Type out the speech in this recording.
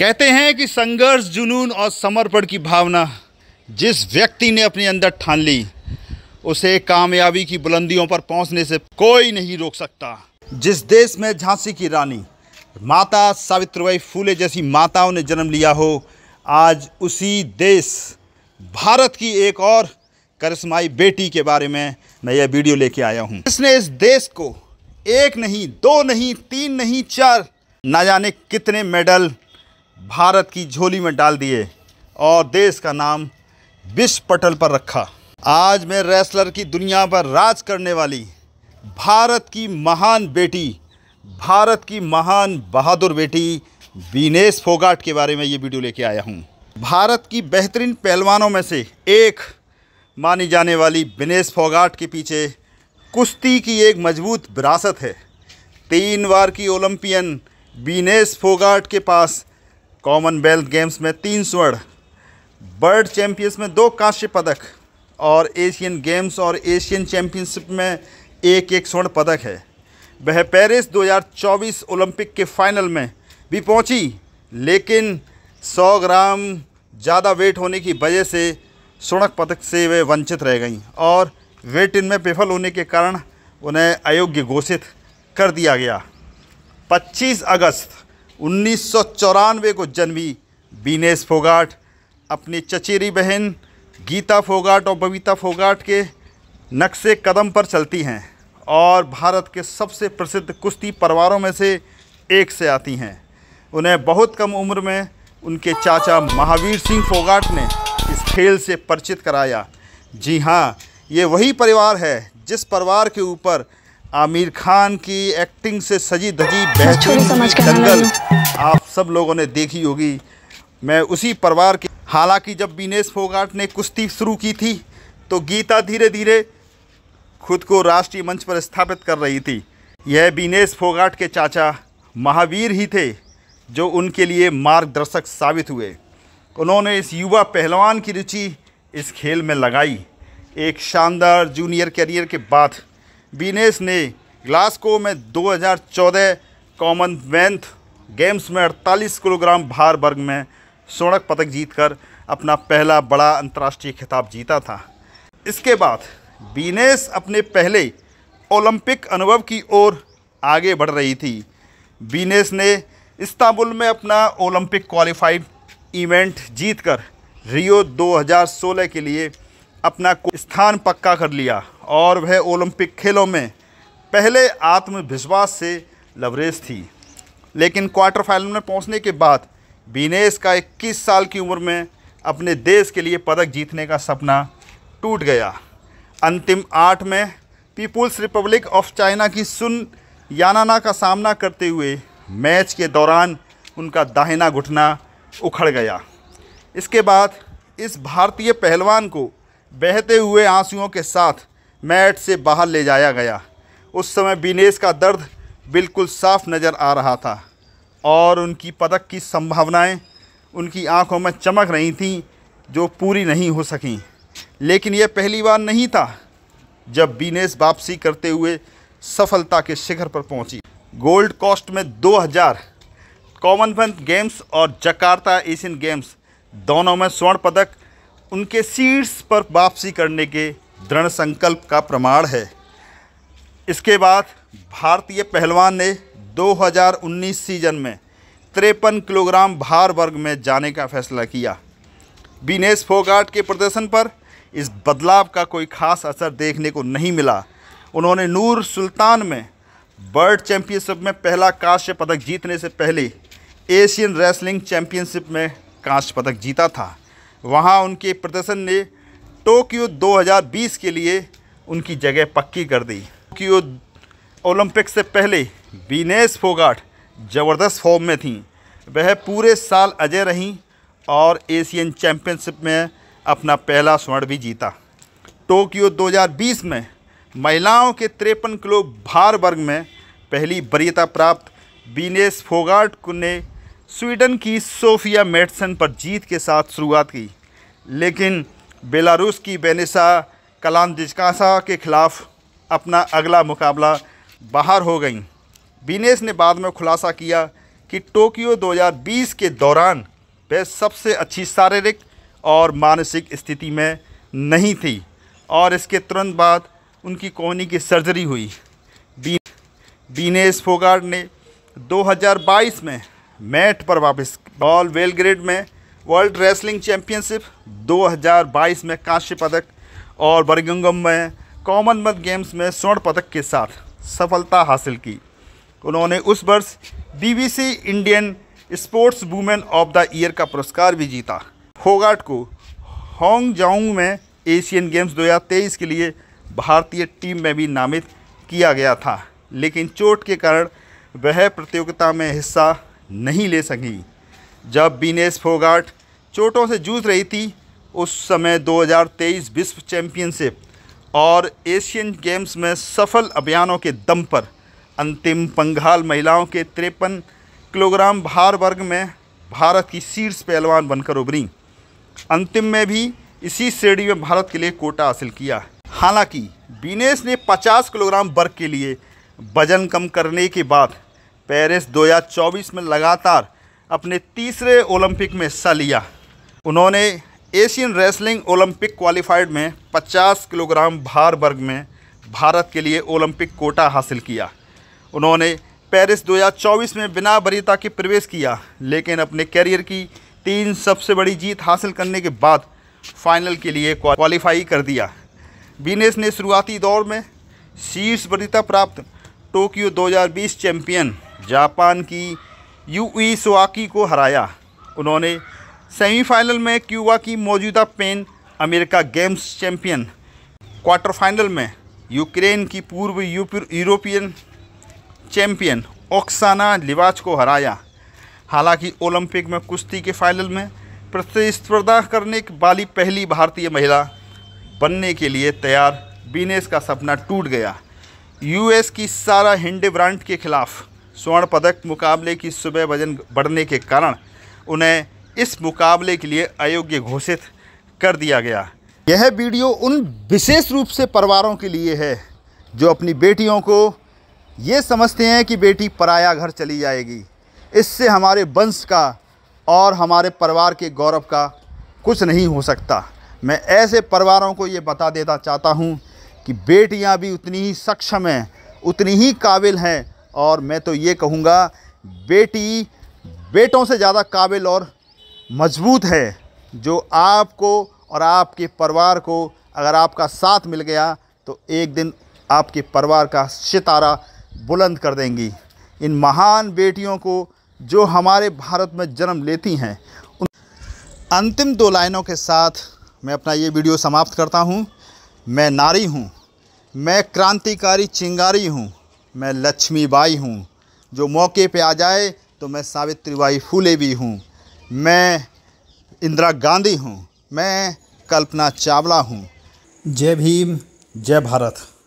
कहते हैं कि संघर्ष जुनून और समर्पण की भावना जिस व्यक्ति ने अपने अंदर ठान ली उसे कामयाबी की बुलंदियों पर पहुंचने से कोई नहीं रोक सकता जिस देश में झांसी की रानी माता सावित्रीबाई फूले जैसी माताओं ने जन्म लिया हो आज उसी देश भारत की एक और करिश्माई बेटी के बारे में मैं यह वीडियो लेके आया हूँ इसने इस देश को एक नहीं दो नहीं तीन नहीं चार ना जाने कितने मेडल भारत की झोली में डाल दिए और देश का नाम विश्व पटल पर रखा आज मैं रेसलर की दुनिया पर राज करने वाली भारत की महान बेटी भारत की महान बहादुर बेटी वीनेश फोगाट के बारे में ये वीडियो लेके आया हूँ भारत की बेहतरीन पहलवानों में से एक मानी जाने वाली विनेश फोगाट के पीछे कुश्ती की एक मजबूत विरासत है तीन बार की ओलंपियन बीनेस फोगाट के पास कॉमनवेल्थ गेम्स में तीन स्वर्ण वर्ल्ड चैंपियंस में दो कांस्य पदक और एशियन गेम्स और एशियन चैंपियनशिप में एक एक स्वर्ण पदक है वह पेरिस 2024 ओलंपिक के फाइनल में भी पहुंची लेकिन 100 ग्राम ज़्यादा वेट होने की वजह से स्वर्ण पदक से वे वंचित रह गईं और वेट इन में विफल होने के कारण उन्हें अयोग्य घोषित कर दिया गया 25 अगस्त उन्नीस को जन्मी बीनेस फोगाट अपनी चचेरी बहन गीता फोगाट और बबीता फोगाट के नक्शे कदम पर चलती हैं और भारत के सबसे प्रसिद्ध कुश्ती परिवारों में से एक से आती हैं उन्हें बहुत कम उम्र में उनके चाचा महावीर सिंह फोगाट ने इस खेल से परिचित कराया जी हाँ ये वही परिवार है जिस परिवार के ऊपर आमिर खान की एक्टिंग से सजी धजी बेहतरीन दंगल आप सब लोगों ने देखी होगी मैं उसी परिवार की हालांकि जब बीनेश फोगाट ने कुश्ती शुरू की थी तो गीता धीरे धीरे खुद को राष्ट्रीय मंच पर स्थापित कर रही थी यह बीनेश फोगाट के चाचा महावीर ही थे जो उनके लिए मार्गदर्शक साबित हुए उन्होंने इस युवा पहलवान की रुचि इस खेल में लगाई एक शानदार जूनियर करियर के बाद बीनेस ने ग्लासगो में 2014 कॉमनवेल्थ गेम्स में 48 किलोग्राम भार वर्ग में स्वर्ण पदक जीतकर अपना पहला बड़ा अंतर्राष्ट्रीय खिताब जीता था इसके बाद बीनेस अपने पहले ओलंपिक अनुभव की ओर आगे बढ़ रही थी बीनेस ने इस्तांबुल में अपना ओलंपिक क्वालिफाइड इवेंट जीतकर रियो 2016 के लिए अपना स्थान पक्का कर लिया और वह ओलंपिक खेलों में पहले आत्मविश्वास से लवरेज थी लेकिन क्वार्टर फाइनल में पहुंचने के बाद बीनेस का 21 साल की उम्र में अपने देश के लिए पदक जीतने का सपना टूट गया अंतिम आठ में पीपुल्स रिपब्लिक ऑफ चाइना की सुन यानाना का सामना करते हुए मैच के दौरान उनका दाहिना घुटना उखड़ गया इसके बाद इस भारतीय पहलवान को बहते हुए आंसुओं के साथ मैट से बाहर ले जाया गया उस समय बिनेश का दर्द बिल्कुल साफ नज़र आ रहा था और उनकी पदक की संभावनाएं उनकी आंखों में चमक रही थीं जो पूरी नहीं हो सकीं लेकिन यह पहली बार नहीं था जब बिनेश वापसी करते हुए सफलता के शिखर पर पहुंची गोल्ड कॉस्ट में 2000 कॉमनवेल्थ गेम्स और जकार्ता एशियन गेम्स दोनों में स्वर्ण पदक उनके सीट्स पर वापसी करने के दृढ़ संकल्प का प्रमाण है इसके बाद भारतीय पहलवान ने 2019 सीजन में तिरपन किलोग्राम भार वर्ग में जाने का फैसला किया बीनेस फोगाट के प्रदर्शन पर इस बदलाव का कोई खास असर देखने को नहीं मिला उन्होंने नूर सुल्तान में वर्ल्ड चैम्पियनशिप में पहला कांस्य पदक जीतने से पहले एशियन रेसलिंग चैम्पियनशिप में कांस्य पदक जीता था वहाँ उनके प्रदर्शन ने टोक्यो 2020 के लिए उनकी जगह पक्की कर दी टोक्यो ओलंपिक से पहले बीनेस फोगाट ज़बरदस्त फॉर्म में थीं वह पूरे साल अजय रहीं और एशियन चैम्पियनशिप में अपना पहला स्वर्ण भी जीता टोक्यो 2020 में महिलाओं के तिरपन किलो भार वर्ग में पहली वरीयता प्राप्त बीनेस फोगाट ने स्वीडन की सोफिया मेडसन पर जीत के साथ शुरुआत की लेकिन बेलारूस की बेनिसा कलानदिजकासा के खिलाफ अपना अगला मुकाबला बाहर हो गई बीनेस ने बाद में खुलासा किया कि टोक्यो 2020 के दौरान वह सबसे अच्छी शारीरिक और मानसिक स्थिति में नहीं थी और इसके तुरंत बाद उनकी कोहनी की सर्जरी हुई बीनेस फोगार्ड ने 2022 में मैट पर वापस बॉल वेलग्रेड में वर्ल्ड रेसलिंग चैंपियनशिप 2022 में कांस्य पदक और बरगंगम में कॉमनवेल्थ गेम्स में स्वर्ण पदक के साथ सफलता हासिल की उन्होंने उस वर्ष BBC Indian sports women of the year का पुरस्कार भी जीता होगाट को होंगजांग में एशियन गेम्स 2023 के लिए भारतीय टीम में भी नामित किया गया था लेकिन चोट के कारण वह प्रतियोगिता में हिस्सा नहीं ले सकी जब बीनेस फोगाट चोटों से जूझ रही थी उस समय 2023 विश्व चैंपियनशिप और एशियन गेम्स में सफल अभियानों के दम पर अंतिम पंघाल महिलाओं के तिरपन किलोग्राम भार वर्ग में भारत की शीर्ष पहलवान बनकर उभरी अंतिम में भी इसी श्रेणी में भारत के लिए कोटा हासिल किया हालांकि बीनेस ने 50 किलोग्राम वर्ग के लिए वजन कम करने के बाद पेरिस 2024 में लगातार अपने तीसरे ओलंपिक में हिस्सा लिया उन्होंने एशियन रेसलिंग ओलंपिक क्वालिफाइड में 50 किलोग्राम भार वर्ग में भारत के लिए ओलंपिक कोटा हासिल किया उन्होंने पेरिस 2024 में बिना वरीयता के प्रवेश किया लेकिन अपने कैरियर की तीन सबसे बड़ी जीत हासिल करने के बाद फाइनल के लिए क्वालिफाई कर दिया बीनेस ने शुरुआती दौर में शीर्ष वरीयता प्राप्त टोक्यो 2020 चैंपियन जापान की यू ई को हराया उन्होंने सेमीफाइनल में क्यूबा की मौजूदा Pan America games champion quarter final में यूक्रेन की पूर्व यूरोपियन चैंपियन ओक्साना लिवाच को हराया हालांकि ओलंपिक में कुश्ती के फाइनल में प्रतिस्पर्धा करने वाली पहली भारतीय महिला बनने के लिए तैयार बीनेस का सपना टूट गया यूएस की सारा हिंडे ब्रांड के खिलाफ स्वर्ण पदक मुकाबले की सुबह वजन बढ़ने के कारण उन्हें इस मुकाबले के लिए अयोग्य घोषित कर दिया गया यह वीडियो उन विशेष रूप से परिवारों के लिए है जो अपनी बेटियों को ये समझते हैं कि बेटी पराया घर चली जाएगी इससे हमारे वंश का और हमारे परिवार के गौरव का कुछ नहीं हो सकता मैं ऐसे परिवारों को ये बता देना चाहता हूँ कि बेटियाँ भी उतनी ही सक्षम हैं उतनी ही काबिल हैं और मैं तो ये कहूँगा बेटी बेटों से ज़्यादा काबिल और मजबूत है जो आपको और आपके परिवार को अगर आपका साथ मिल गया तो एक दिन आपके परिवार का सितारा बुलंद कर देंगी इन महान बेटियों को जो हमारे भारत में जन्म लेती हैं उन अंतिम दो लाइनों के साथ मैं अपना ये वीडियो समाप्त करता हूँ मैं नारी हूँ मैं क्रांतिकारी चिंगारी हूँ मैं लक्ष्मी बाई हूँ जो मौके पे आ जाए तो मैं सावित्री बाई फूले भी हूँ मैं इंदिरा गांधी हूँ मैं कल्पना चावला हूँ जय भीम जय भारत